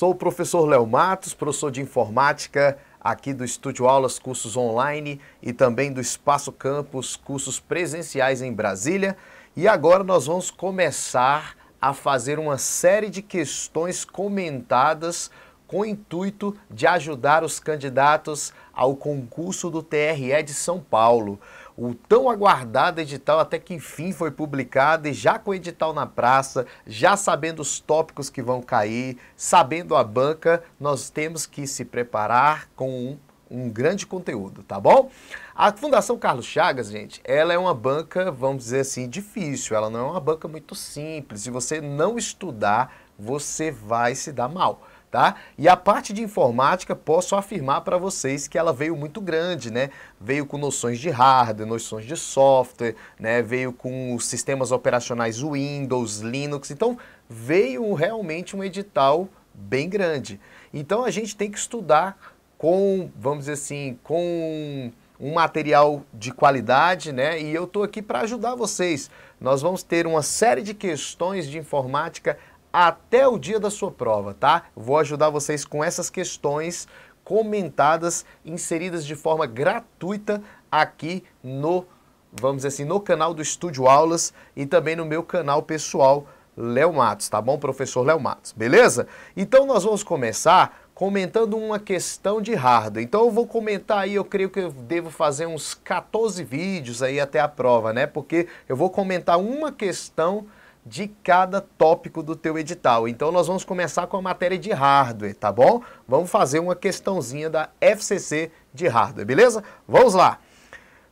Sou o professor Léo Matos, professor de informática aqui do Estúdio Aulas Cursos Online e também do Espaço Campus Cursos Presenciais em Brasília. E agora nós vamos começar a fazer uma série de questões comentadas com o intuito de ajudar os candidatos ao concurso do TRE de São Paulo. O tão aguardado edital até que enfim foi publicado e já com o edital na praça, já sabendo os tópicos que vão cair, sabendo a banca, nós temos que se preparar com um, um grande conteúdo, tá bom? A Fundação Carlos Chagas, gente, ela é uma banca, vamos dizer assim, difícil, ela não é uma banca muito simples. Se você não estudar, você vai se dar mal tá? E a parte de informática, posso afirmar para vocês que ela veio muito grande, né? Veio com noções de hardware, noções de software, né? Veio com os sistemas operacionais Windows, Linux. Então, veio realmente um edital bem grande. Então, a gente tem que estudar com, vamos dizer assim, com um material de qualidade, né? E eu estou aqui para ajudar vocês. Nós vamos ter uma série de questões de informática até o dia da sua prova, tá? Vou ajudar vocês com essas questões comentadas, inseridas de forma gratuita aqui no, vamos dizer assim, no canal do Estúdio Aulas e também no meu canal pessoal Léo Matos, tá bom, professor Léo Matos, beleza? Então nós vamos começar comentando uma questão de hardware. Então eu vou comentar aí, eu creio que eu devo fazer uns 14 vídeos aí até a prova, né? Porque eu vou comentar uma questão de cada tópico do teu edital. Então nós vamos começar com a matéria de hardware, tá bom? Vamos fazer uma questãozinha da FCC de hardware, beleza? Vamos lá.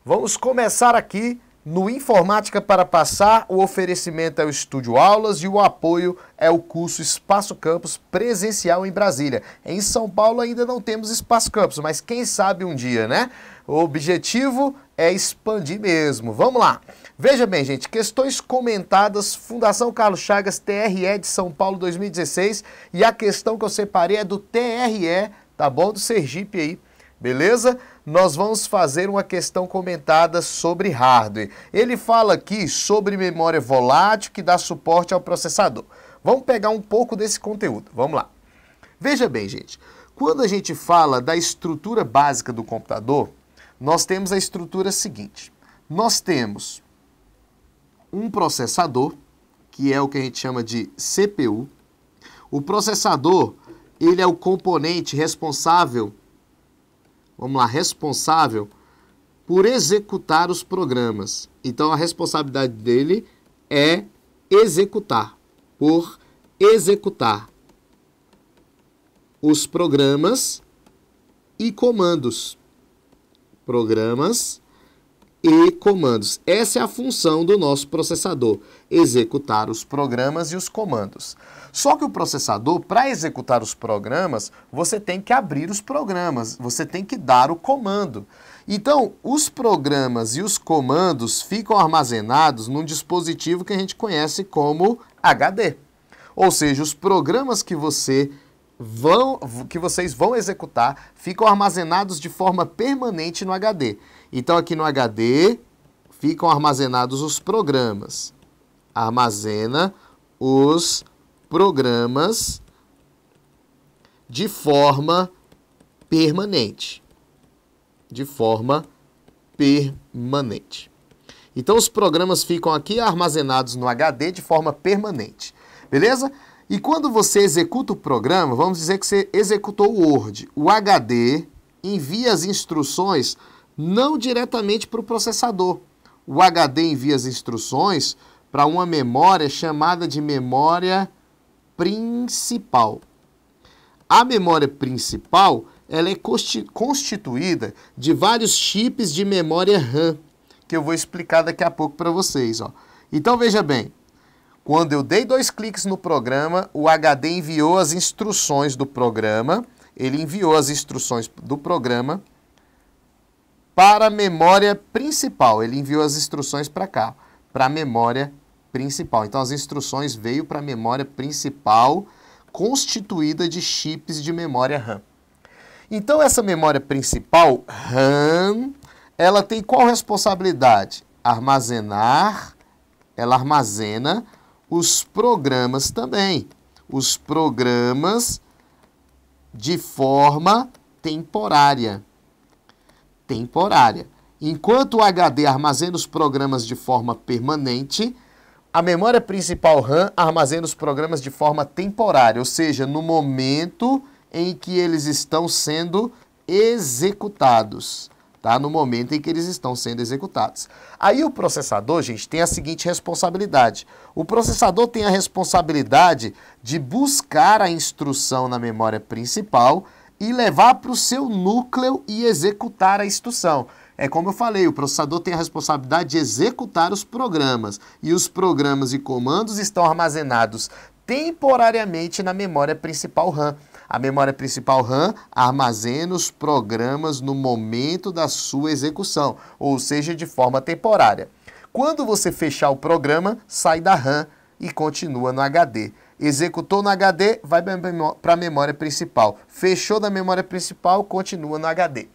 Vamos começar aqui no Informática para Passar, o oferecimento é o Estúdio Aulas e o apoio é o curso Espaço Campus presencial em Brasília. Em São Paulo ainda não temos Espaço Campus, mas quem sabe um dia, né? O objetivo é expandir mesmo. Vamos lá. Veja bem, gente, questões comentadas, Fundação Carlos Chagas, TRE de São Paulo 2016, e a questão que eu separei é do TRE, tá bom? Do Sergipe aí, beleza? Nós vamos fazer uma questão comentada sobre hardware. Ele fala aqui sobre memória volátil que dá suporte ao processador. Vamos pegar um pouco desse conteúdo, vamos lá. Veja bem, gente, quando a gente fala da estrutura básica do computador, nós temos a estrutura seguinte. Nós temos um processador, que é o que a gente chama de CPU. O processador, ele é o componente responsável, vamos lá, responsável por executar os programas. Então a responsabilidade dele é executar, por executar os programas e comandos. Programas e comandos. Essa é a função do nosso processador, executar os programas e os comandos. Só que o processador, para executar os programas, você tem que abrir os programas, você tem que dar o comando. Então, os programas e os comandos ficam armazenados num dispositivo que a gente conhece como HD. Ou seja, os programas que você vão que vocês vão executar ficam armazenados de forma permanente no HD. Então, aqui no HD ficam armazenados os programas. Armazena os programas de forma permanente. De forma permanente. Então, os programas ficam aqui armazenados no HD de forma permanente. Beleza? E quando você executa o programa, vamos dizer que você executou o Word. O HD envia as instruções não diretamente para o processador. O HD envia as instruções para uma memória chamada de memória principal. A memória principal ela é constituída de vários chips de memória RAM, que eu vou explicar daqui a pouco para vocês. Ó. Então veja bem, quando eu dei dois cliques no programa, o HD enviou as instruções do programa, ele enviou as instruções do programa para a memória principal. Ele enviou as instruções para cá, para a memória principal. Então as instruções veio para a memória principal constituída de chips de memória RAM. Então essa memória principal, RAM, ela tem qual responsabilidade? Armazenar, ela armazena os programas também. Os programas de forma temporária temporária. Enquanto o HD armazena os programas de forma permanente, a memória principal RAM armazena os programas de forma temporária, ou seja, no momento em que eles estão sendo executados, tá? No momento em que eles estão sendo executados. Aí o processador, gente, tem a seguinte responsabilidade. O processador tem a responsabilidade de buscar a instrução na memória principal e levar para o seu núcleo e executar a instrução. É como eu falei, o processador tem a responsabilidade de executar os programas e os programas e comandos estão armazenados temporariamente na memória principal RAM. A memória principal RAM armazena os programas no momento da sua execução, ou seja, de forma temporária. Quando você fechar o programa, sai da RAM e continua no HD. Executou no HD, vai para a memória principal. Fechou da memória principal, continua no HD.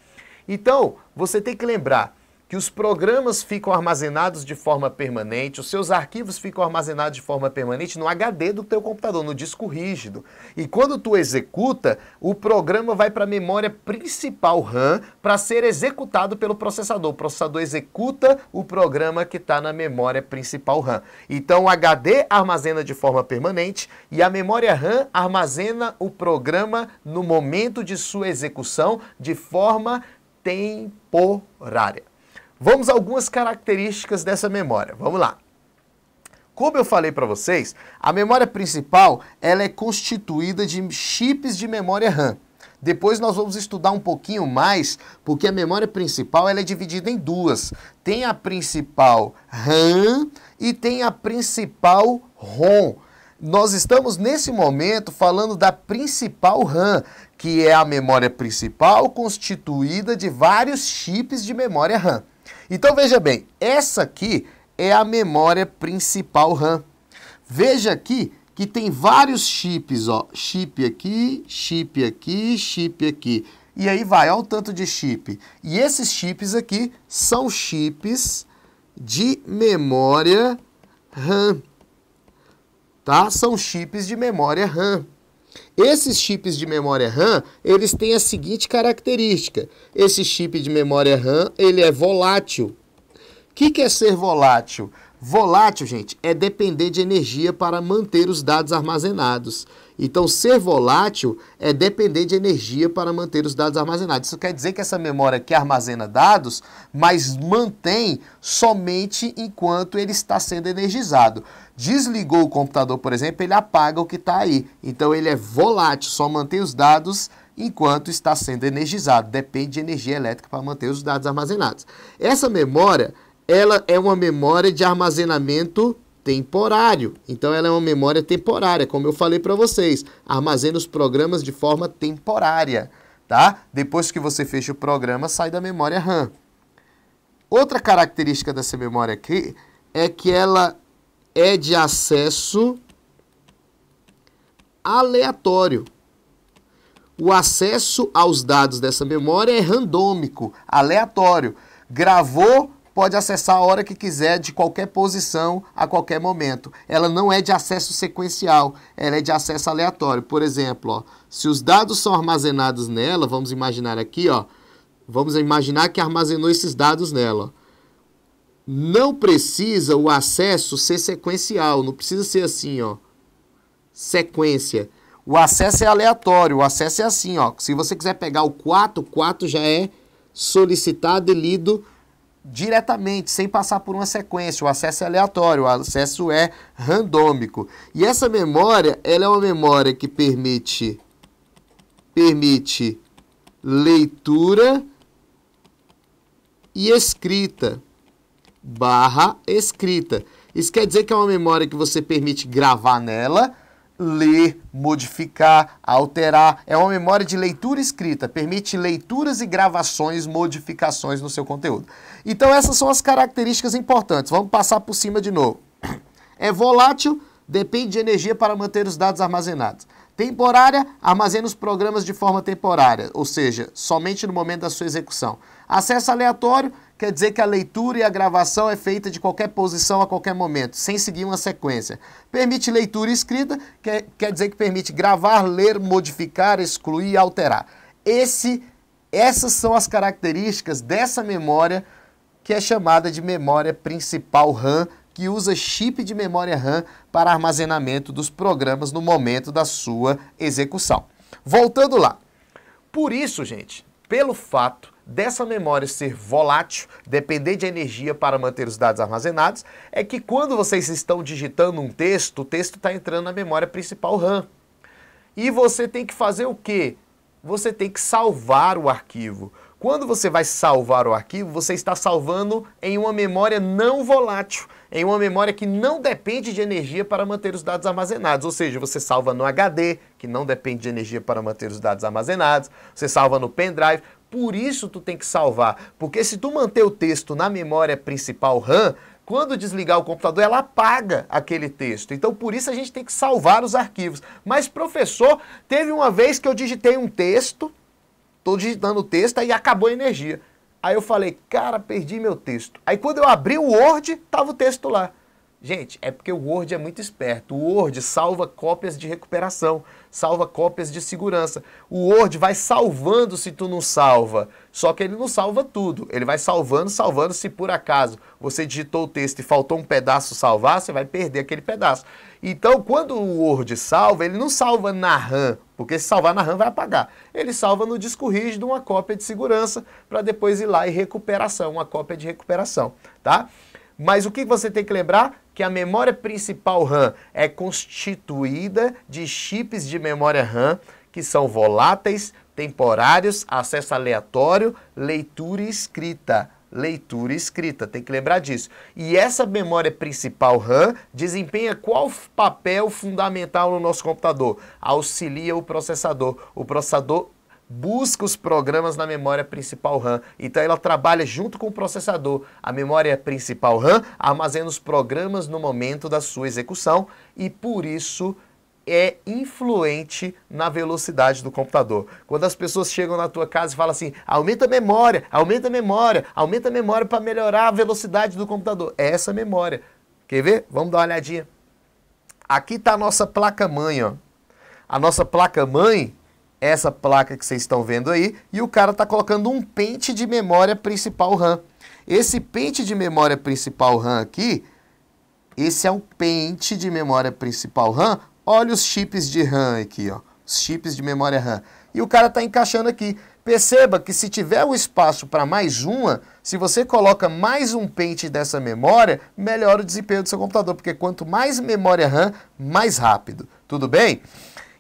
Então, você tem que lembrar que os programas ficam armazenados de forma permanente, os seus arquivos ficam armazenados de forma permanente no HD do teu computador, no disco rígido. E quando tu executa, o programa vai para a memória principal RAM para ser executado pelo processador. O processador executa o programa que está na memória principal RAM. Então o HD armazena de forma permanente e a memória RAM armazena o programa no momento de sua execução de forma temporária. Vamos a algumas características dessa memória. Vamos lá. Como eu falei para vocês, a memória principal ela é constituída de chips de memória RAM. Depois nós vamos estudar um pouquinho mais, porque a memória principal ela é dividida em duas. Tem a principal RAM e tem a principal ROM. Nós estamos nesse momento falando da principal RAM, que é a memória principal constituída de vários chips de memória RAM. Então veja bem, essa aqui é a memória principal RAM. Veja aqui que tem vários chips, ó, chip aqui, chip aqui, chip aqui. E aí vai, ao tanto de chip. E esses chips aqui são chips de memória RAM. Tá? São chips de memória RAM. Esses chips de memória RAM, eles têm a seguinte característica. Esse chip de memória RAM, ele é volátil. O que, que é ser volátil? Volátil, gente, é depender de energia para manter os dados armazenados. Então, ser volátil é depender de energia para manter os dados armazenados. Isso quer dizer que essa memória que armazena dados, mas mantém somente enquanto ele está sendo energizado. Desligou o computador, por exemplo, ele apaga o que está aí. Então, ele é volátil, só mantém os dados enquanto está sendo energizado. Depende de energia elétrica para manter os dados armazenados. Essa memória, ela é uma memória de armazenamento temporário. Então ela é uma memória temporária, como eu falei para vocês. Armazena os programas de forma temporária, tá? Depois que você fecha o programa, sai da memória RAM. Outra característica dessa memória aqui é que ela é de acesso aleatório. O acesso aos dados dessa memória é randômico, aleatório. Gravou pode acessar a hora que quiser, de qualquer posição, a qualquer momento. Ela não é de acesso sequencial, ela é de acesso aleatório. Por exemplo, ó, se os dados são armazenados nela, vamos imaginar aqui, ó, vamos imaginar que armazenou esses dados nela. Não precisa o acesso ser sequencial, não precisa ser assim, ó, sequência. O acesso é aleatório, o acesso é assim, ó. Se você quiser pegar o 4, 4 já é solicitado e lido diretamente, sem passar por uma sequência. O acesso é aleatório, o acesso é randômico. E essa memória, ela é uma memória que permite permite leitura e escrita barra escrita. Isso quer dizer que é uma memória que você permite gravar nela ler, modificar, alterar. É uma memória de leitura escrita, permite leituras e gravações, modificações no seu conteúdo. Então essas são as características importantes. Vamos passar por cima de novo. É volátil, depende de energia para manter os dados armazenados. Temporária, armazena os programas de forma temporária, ou seja, somente no momento da sua execução. Acesso aleatório, quer dizer que a leitura e a gravação é feita de qualquer posição a qualquer momento, sem seguir uma sequência. Permite leitura e escrita, quer, quer dizer que permite gravar, ler, modificar, excluir e alterar. Esse, essas são as características dessa memória que é chamada de memória principal RAM, que usa chip de memória RAM para armazenamento dos programas no momento da sua execução. Voltando lá. Por isso, gente, pelo fato dessa memória ser volátil, depender de energia para manter os dados armazenados, é que quando vocês estão digitando um texto, o texto está entrando na memória principal RAM. E você tem que fazer o quê? Você tem que salvar o arquivo. Quando você vai salvar o arquivo, você está salvando em uma memória não volátil, em uma memória que não depende de energia para manter os dados armazenados. Ou seja, você salva no HD, que não depende de energia para manter os dados armazenados, você salva no pendrive. Por isso tu tem que salvar, porque se tu manter o texto na memória principal RAM, quando desligar o computador, ela apaga aquele texto. Então, por isso a gente tem que salvar os arquivos. Mas, professor, teve uma vez que eu digitei um texto, estou digitando o texto, aí acabou a energia. Aí eu falei, cara, perdi meu texto. Aí quando eu abri o Word, estava o texto lá. Gente, é porque o Word é muito esperto. O Word salva cópias de recuperação, salva cópias de segurança. O Word vai salvando se tu não salva. Só que ele não salva tudo. Ele vai salvando, salvando se por acaso você digitou o texto e faltou um pedaço salvar, você vai perder aquele pedaço. Então, quando o Word salva, ele não salva na RAM, porque se salvar na RAM vai apagar. Ele salva no disco rígido uma cópia de segurança para depois ir lá e recuperação, uma cópia de recuperação, tá? Mas o que você tem que lembrar? Que a memória principal RAM é constituída de chips de memória RAM que são voláteis, temporários, acesso aleatório, leitura e escrita. Leitura e escrita, tem que lembrar disso. E essa memória principal RAM desempenha qual papel fundamental no nosso computador? Auxilia o processador. O processador busca os programas na memória principal RAM. Então ela trabalha junto com o processador. A memória principal RAM armazena os programas no momento da sua execução e por isso é influente na velocidade do computador. Quando as pessoas chegam na tua casa e falam assim, aumenta a memória, aumenta a memória, aumenta a memória para melhorar a velocidade do computador. É essa memória. Quer ver? Vamos dar uma olhadinha. Aqui está a nossa placa-mãe. A nossa placa-mãe essa placa que vocês estão vendo aí, e o cara está colocando um pente de memória principal RAM. Esse pente de memória principal RAM aqui, esse é um pente de memória principal RAM. Olha os chips de RAM aqui, ó, os chips de memória RAM. E o cara está encaixando aqui. Perceba que se tiver um espaço para mais uma, se você coloca mais um pente dessa memória, melhora o desempenho do seu computador, porque quanto mais memória RAM, mais rápido. Tudo bem?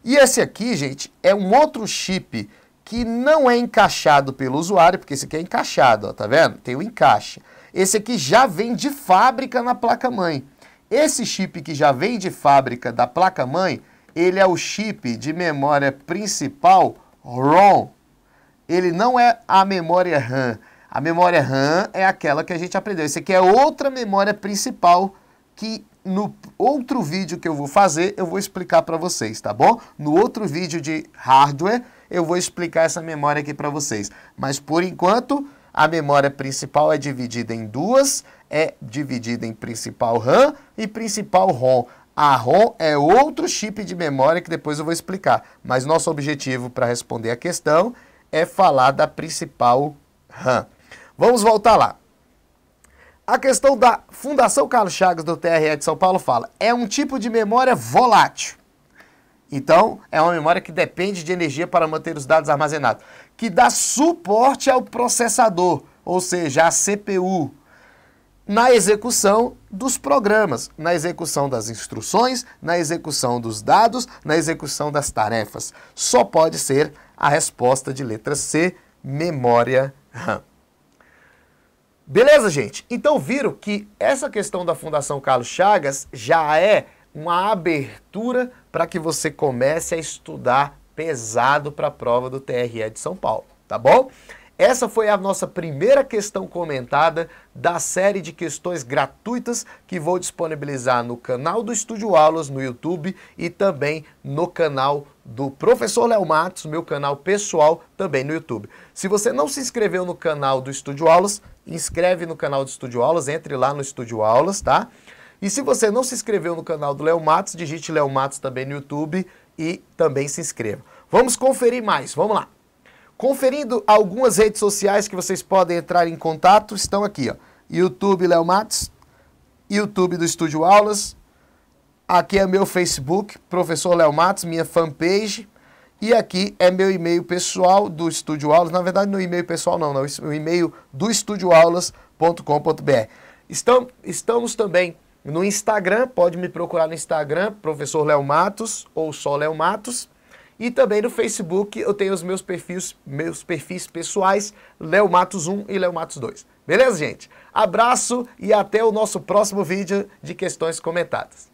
E esse aqui, gente, é um outro chip que não é encaixado pelo usuário, porque esse aqui é encaixado, ó, tá vendo? Tem o um encaixe. Esse aqui já vem de fábrica na placa-mãe. Esse chip que já vem de fábrica da placa-mãe, ele é o chip de memória principal ROM. Ele não é a memória RAM. A memória RAM é aquela que a gente aprendeu. Esse aqui é outra memória principal que no outro vídeo que eu vou fazer, eu vou explicar para vocês, tá bom? No outro vídeo de hardware, eu vou explicar essa memória aqui para vocês. Mas por enquanto, a memória principal é dividida em duas, é dividida em principal RAM e principal ROM. A ROM é outro chip de memória que depois eu vou explicar, mas nosso objetivo para responder a questão é falar da principal RAM. Vamos voltar lá. A questão da Fundação Carlos Chagas do TRE de São Paulo fala: é um tipo de memória volátil. Então, é uma memória que depende de energia para manter os dados armazenados, que dá suporte ao processador, ou seja, à CPU, na execução dos programas, na execução das instruções, na execução dos dados, na execução das tarefas. Só pode ser a resposta de letra C, memória RAM. Beleza, gente? Então viram que essa questão da Fundação Carlos Chagas já é uma abertura para que você comece a estudar pesado para a prova do TRE de São Paulo, tá bom? Essa foi a nossa primeira questão comentada da série de questões gratuitas que vou disponibilizar no canal do Estúdio Aulas no YouTube e também no canal do Professor Léo Matos, meu canal pessoal também no YouTube. Se você não se inscreveu no canal do Estúdio Aulas, inscreve no canal do Estúdio Aulas, entre lá no Estúdio Aulas, tá? E se você não se inscreveu no canal do Léo Matos, digite Léo Matos também no YouTube e também se inscreva. Vamos conferir mais, vamos lá. Conferindo algumas redes sociais que vocês podem entrar em contato, estão aqui, ó. YouTube Léo Matos, YouTube do Estúdio Aulas, aqui é meu Facebook, Professor Léo Matos, minha fanpage, e aqui é meu e-mail pessoal do Estúdio Aulas. Na verdade, não é e-mail pessoal não, não. É o e-mail do estudioaulas.com.br. estamos também no Instagram, pode me procurar no Instagram, professor Léo Matos ou só Léo Matos. E também no Facebook eu tenho os meus perfis, meus perfis pessoais, Léo Matos 1 e Léo Matos 2. Beleza, gente? Abraço e até o nosso próximo vídeo de questões comentadas.